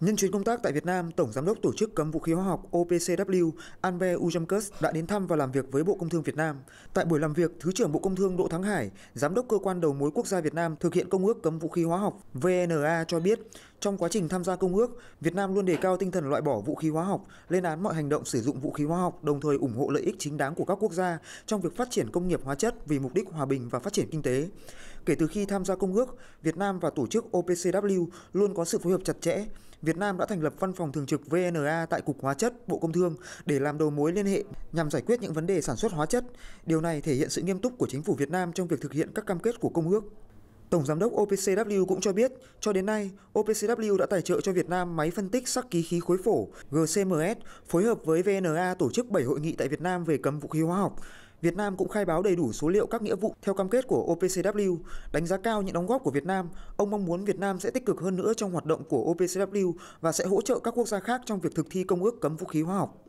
Nhân chuyến công tác tại Việt Nam, Tổng Giám đốc Tổ chức Cấm Vũ khí Hóa học OPCW Anbe Ujamkus đã đến thăm và làm việc với Bộ Công Thương Việt Nam. Tại buổi làm việc, Thứ trưởng Bộ Công Thương Đỗ Thắng Hải, Giám đốc Cơ quan Đầu mối Quốc gia Việt Nam thực hiện Công ước Cấm Vũ khí Hóa học VNA cho biết, trong quá trình tham gia Công ước, Việt Nam luôn đề cao tinh thần loại bỏ vũ khí hóa học, lên án mọi hành động sử dụng vũ khí hóa học, đồng thời ủng hộ lợi ích chính đáng của các quốc gia trong việc phát triển công nghiệp hóa chất vì mục đích hòa bình và phát triển kinh tế. Kể từ khi tham gia công ước, Việt Nam và tổ chức OPCW luôn có sự phối hợp chặt chẽ. Việt Nam đã thành lập văn phòng thường trực VNA tại Cục Hóa chất, Bộ Công Thương để làm đầu mối liên hệ nhằm giải quyết những vấn đề sản xuất hóa chất. Điều này thể hiện sự nghiêm túc của chính phủ Việt Nam trong việc thực hiện các cam kết của công ước. Tổng giám đốc OPCW cũng cho biết, cho đến nay, OPCW đã tài trợ cho Việt Nam máy phân tích sắc ký khí khối phổ GCMS phối hợp với VNA tổ chức 7 hội nghị tại Việt Nam về cấm vũ khí hóa học. Việt Nam cũng khai báo đầy đủ số liệu các nghĩa vụ theo cam kết của OPCW. Đánh giá cao những đóng góp của Việt Nam, ông mong muốn Việt Nam sẽ tích cực hơn nữa trong hoạt động của OPCW và sẽ hỗ trợ các quốc gia khác trong việc thực thi công ước cấm vũ khí hóa học.